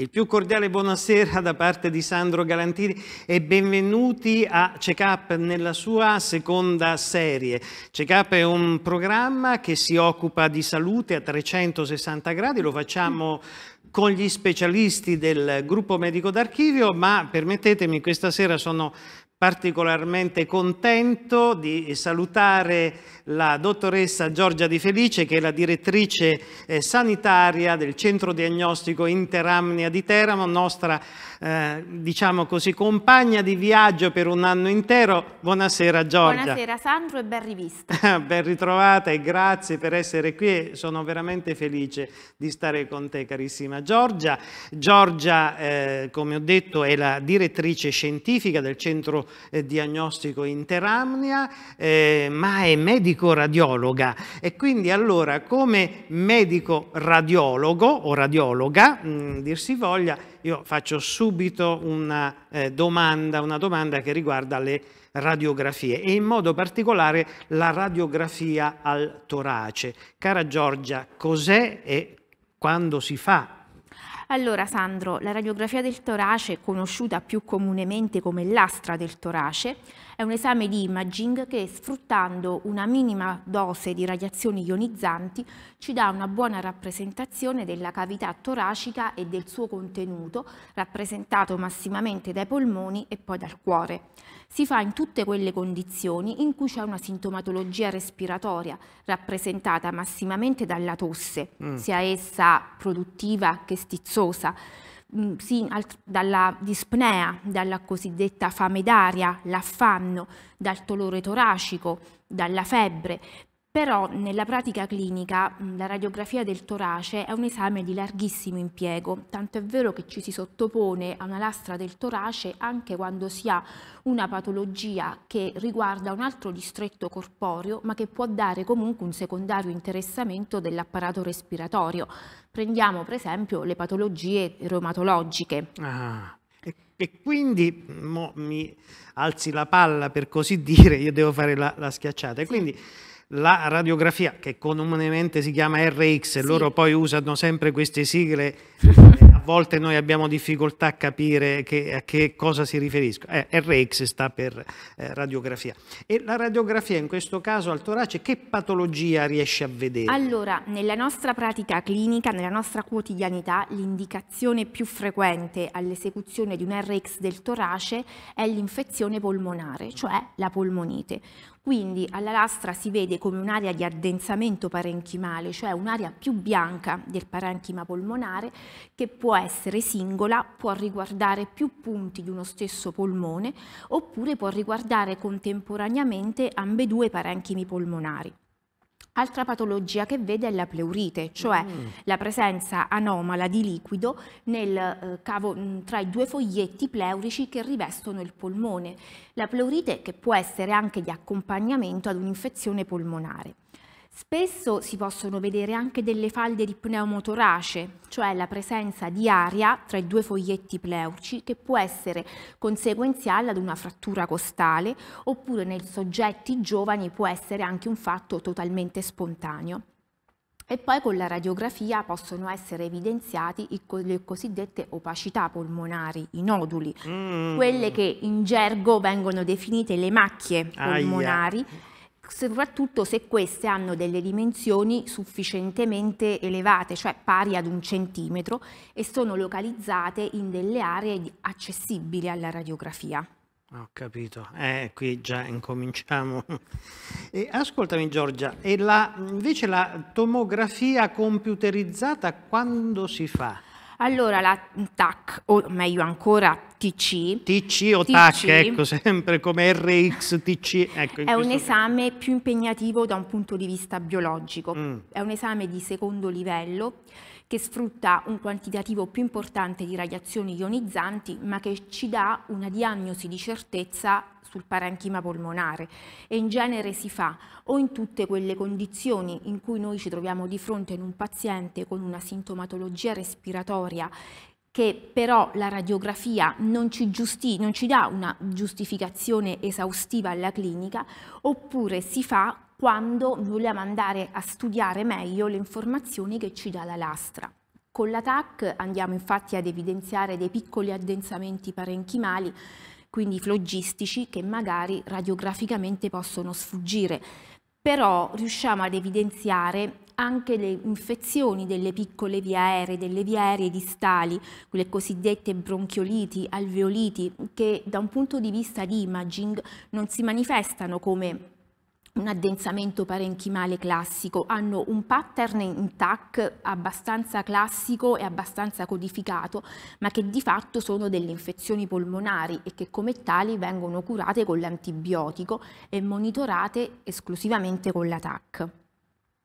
Il più cordiale buonasera da parte di Sandro Galantini e benvenuti a CECAP nella sua seconda serie. CECAP è un programma che si occupa di salute a 360 gradi, lo facciamo con gli specialisti del gruppo medico d'archivio, ma permettetemi, questa sera sono particolarmente contento di salutare la dottoressa Giorgia Di Felice che è la direttrice eh, sanitaria del centro diagnostico Interamnia di Teramo, nostra eh, diciamo così compagna di viaggio per un anno intero. Buonasera Giorgia. Buonasera Sandro e ben rivista. ben ritrovata e grazie per essere qui sono veramente felice di stare con te carissima Giorgia. Giorgia eh, come ho detto è la direttrice scientifica del centro eh, diagnostico interamnia, eh, ma è medico radiologa e quindi allora come medico radiologo o radiologa, mh, mm, dir si voglia, io faccio subito una, eh, domanda, una domanda che riguarda le radiografie e in modo particolare la radiografia al torace. Cara Giorgia, cos'è e quando si fa allora Sandro, la radiografia del torace, conosciuta più comunemente come lastra del torace, è un esame di imaging che, sfruttando una minima dose di radiazioni ionizzanti, ci dà una buona rappresentazione della cavità toracica e del suo contenuto, rappresentato massimamente dai polmoni e poi dal cuore. Si fa in tutte quelle condizioni in cui c'è una sintomatologia respiratoria, rappresentata massimamente dalla tosse, mm. sia essa produttiva che stizzosa, Mm, dalla dispnea, dalla cosiddetta fame d'aria, l'affanno, dal dolore toracico, dalla febbre, però nella pratica clinica la radiografia del torace è un esame di larghissimo impiego, tanto è vero che ci si sottopone a una lastra del torace anche quando si ha una patologia che riguarda un altro distretto corporeo ma che può dare comunque un secondario interessamento dell'apparato respiratorio. Prendiamo per esempio le patologie reumatologiche. Ah. E quindi mi alzi la palla per così dire, io devo fare la, la schiacciata. E quindi la radiografia, che comunemente si chiama RX, sì. loro poi usano sempre queste sigle volte noi abbiamo difficoltà a capire che, a che cosa si riferisco. Eh, RX sta per eh, radiografia. E la radiografia in questo caso al torace che patologia riesce a vedere? Allora, nella nostra pratica clinica, nella nostra quotidianità, l'indicazione più frequente all'esecuzione di un RX del torace è l'infezione polmonare, cioè la polmonite. Quindi alla lastra si vede come un'area di addensamento parenchimale, cioè un'area più bianca del parenchima polmonare che può essere singola, può riguardare più punti di uno stesso polmone oppure può riguardare contemporaneamente ambedue i parenchimi polmonari. Altra patologia che vede è la pleurite, cioè mm. la presenza anomala di liquido nel, eh, cavo, mm, tra i due foglietti pleurici che rivestono il polmone. La pleurite che può essere anche di accompagnamento ad un'infezione polmonare. Spesso si possono vedere anche delle falde di pneumotorace, cioè la presenza di aria tra i due foglietti pleurici che può essere conseguenziale ad una frattura costale oppure nei soggetti giovani può essere anche un fatto totalmente spontaneo. E poi con la radiografia possono essere evidenziati le cosiddette opacità polmonari, i noduli, mm. quelle che in gergo vengono definite le macchie polmonari. Aia soprattutto se queste hanno delle dimensioni sufficientemente elevate, cioè pari ad un centimetro, e sono localizzate in delle aree accessibili alla radiografia. Ho capito, eh, qui già incominciamo. E, ascoltami Giorgia, e la, invece la tomografia computerizzata quando si fa? Allora la TAC, o meglio ancora TC. TC o TC, TAC, ecco, sempre come RX, TC. Ecco, è un esame caso. più impegnativo da un punto di vista biologico. Mm. È un esame di secondo livello che sfrutta un quantitativo più importante di radiazioni ionizzanti, ma che ci dà una diagnosi di certezza sul parenchima polmonare e in genere si fa o in tutte quelle condizioni in cui noi ci troviamo di fronte in un paziente con una sintomatologia respiratoria che però la radiografia non ci, giusti, non ci dà una giustificazione esaustiva alla clinica, oppure si fa quando vogliamo andare a studiare meglio le informazioni che ci dà la lastra. Con la TAC andiamo infatti ad evidenziare dei piccoli addensamenti parenchimali, quindi flogistici, che magari radiograficamente possono sfuggire, però riusciamo ad evidenziare anche le infezioni delle piccole vie aeree, delle vie aeree distali, quelle cosiddette bronchioliti, alveoliti, che da un punto di vista di imaging non si manifestano come un addensamento parenchimale classico, hanno un pattern in TAC abbastanza classico e abbastanza codificato, ma che di fatto sono delle infezioni polmonari e che come tali vengono curate con l'antibiotico e monitorate esclusivamente con la TAC.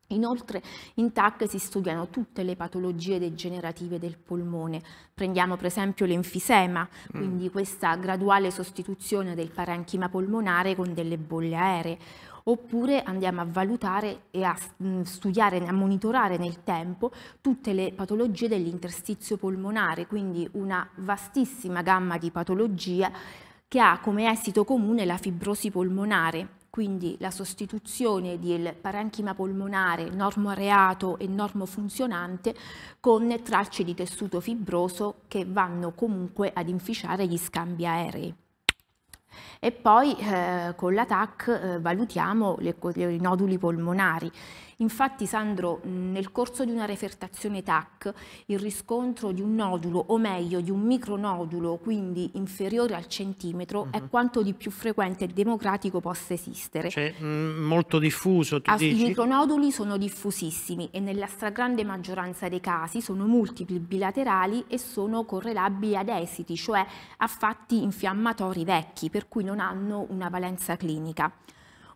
Inoltre in TAC si studiano tutte le patologie degenerative del polmone. Prendiamo per esempio l'enfisema, mm. quindi questa graduale sostituzione del parenchima polmonare con delle bolle aeree, oppure andiamo a valutare e a mm, studiare, a monitorare nel tempo tutte le patologie dell'interstizio polmonare, quindi una vastissima gamma di patologie che ha come esito comune la fibrosi polmonare, quindi la sostituzione del parenchima polmonare normoareato e normofunzionante con tracce di tessuto fibroso che vanno comunque ad inficiare gli scambi aerei. E poi eh, con la TAC eh, valutiamo le, le, i noduli polmonari. Infatti Sandro, nel corso di una refertazione TAC, il riscontro di un nodulo, o meglio di un micronodulo, quindi inferiore al centimetro, mm -hmm. è mhm. quanto di più frequente e democratico possa esistere. Cioè, molto diffuso, tu As dici? I micronoduli sono diffusissimi e nella stragrande maggioranza dei casi sono multipli, bilaterali e sono correlabili ad esiti, cioè a fatti infiammatori vecchi, per per cui non hanno una valenza clinica.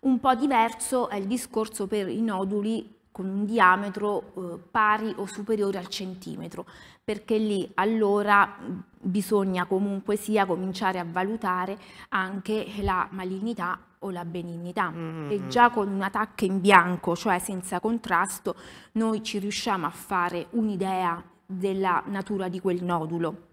Un po' diverso è il discorso per i noduli con un diametro eh, pari o superiore al centimetro, perché lì allora mm, bisogna comunque sia cominciare a valutare anche la malignità o la benignità mm. e mm-hmm. già con una tacca in bianco, cioè senza contrasto, noi ci riusciamo a fare un'idea della natura di quel nodulo.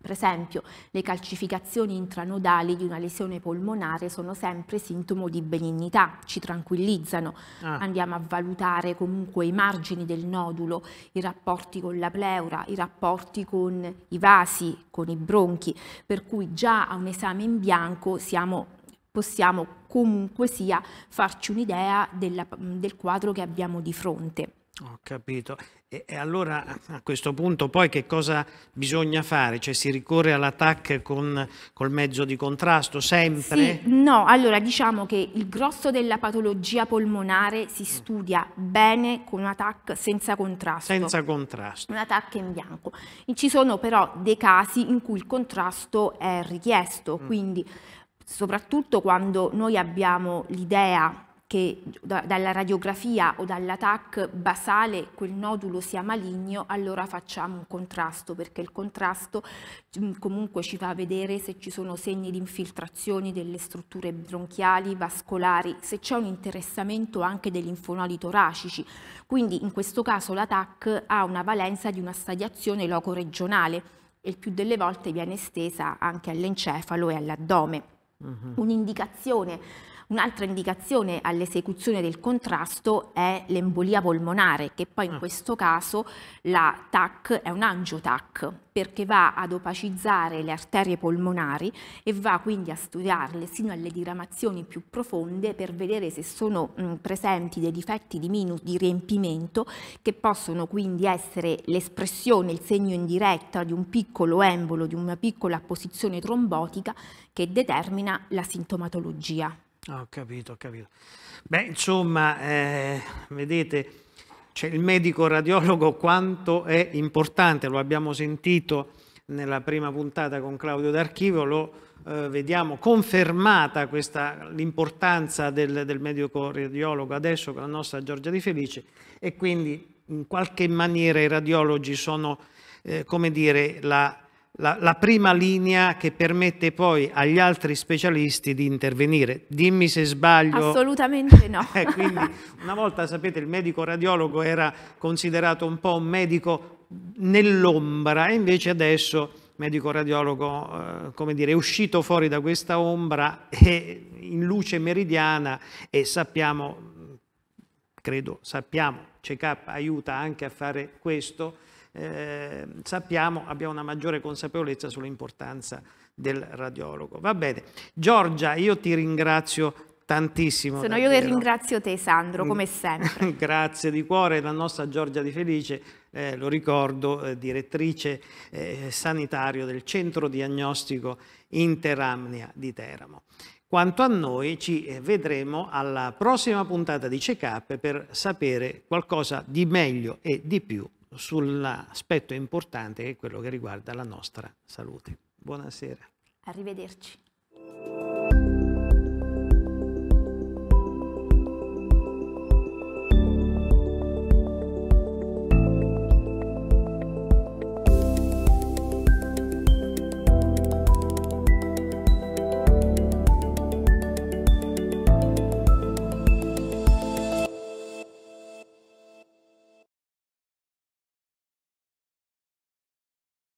Per esempio, le calcificazioni intranodali di una lesione polmonare sono sempre sintomo di benignità, ci tranquillizzano. Ah. Andiamo a valutare comunque i margini del nodulo, i rapporti con la pleura, i rapporti con i vasi, con i bronchi, per cui già a un esame in bianco siamo, possiamo comunque sia farci un'idea del quadro che abbiamo di fronte. Ho capito. E, e allora a questo punto poi che cosa bisogna fare? Cioè si ricorre all'attack con, col mezzo di contrasto sempre? Sì, no, allora diciamo che il grosso della patologia polmonare si mm. studia bene con un attack senza contrasto. Senza contrasto. Un attack in bianco. Ci sono però dei casi in cui il contrasto è richiesto, mm. quindi soprattutto quando noi abbiamo l'idea che da, dalla radiografia o dall'attack basale quel nodulo sia maligno, allora facciamo un contrasto, perché il contrasto mm, comunque ci fa vedere se ci sono segni di infiltrazioni delle strutture bronchiali, vascolari, se c'è un interessamento anche degli infonodi toracici. Quindi in questo caso l'attack ha una valenza di una stadiazione loco-regionale e il più delle volte viene estesa anche all'encefalo e all'addome. Mm-hmm. Un'indicazione Un'altra indicazione all'esecuzione del contrasto è l'embolia polmonare, che poi in ah. questo caso la TAC è un angiotac, perché va ad opacizzare le arterie polmonari e va quindi a studiarle sino alle diramazioni più profonde per vedere se sono presenti dei difetti di minus di riempimento che possono quindi essere l'espressione, il segno indiretta di un piccolo embolo, di una piccola posizione trombotica che determina la sintomatologia. Ah, ho capito, ho capito. Beh, insomma, eh, vedete, cioè il medico radiologo quanto è importante, lo abbiamo sentito nella prima puntata con Claudio D'Archivio, lo eh, vediamo confermata l'importanza del, del medico radiologo adesso con la nostra Giorgia Di Felice e quindi in qualche maniera i radiologi sono, eh, come dire, la la, la, prima linea che permette poi agli altri specialisti di intervenire. Dimmi se sbaglio. Assolutamente no. eh, quindi una volta, sapete, il medico radiologo era considerato un po' un medico nell'ombra e invece adesso medico radiologo, eh, come dire, è uscito fuori da questa ombra e in luce meridiana e sappiamo, credo sappiamo, CECAP aiuta anche a fare questo, eh, sappiamo, abbiamo una maggiore consapevolezza sull'importanza del radiologo. Va bene. Giorgia, io ti ringrazio tantissimo. Sono davvero. io che ringrazio te Sandro, come mm. sempre. Grazie di cuore, la nostra Giorgia Di Felice, eh, lo ricordo, eh, direttrice eh, sanitario del centro diagnostico Interamnia di Teramo. Quanto a noi ci eh, vedremo alla prossima puntata di Check Up per sapere qualcosa di meglio e di più sull'aspetto importante che è quello che riguarda la nostra salute. Buonasera. Arrivederci.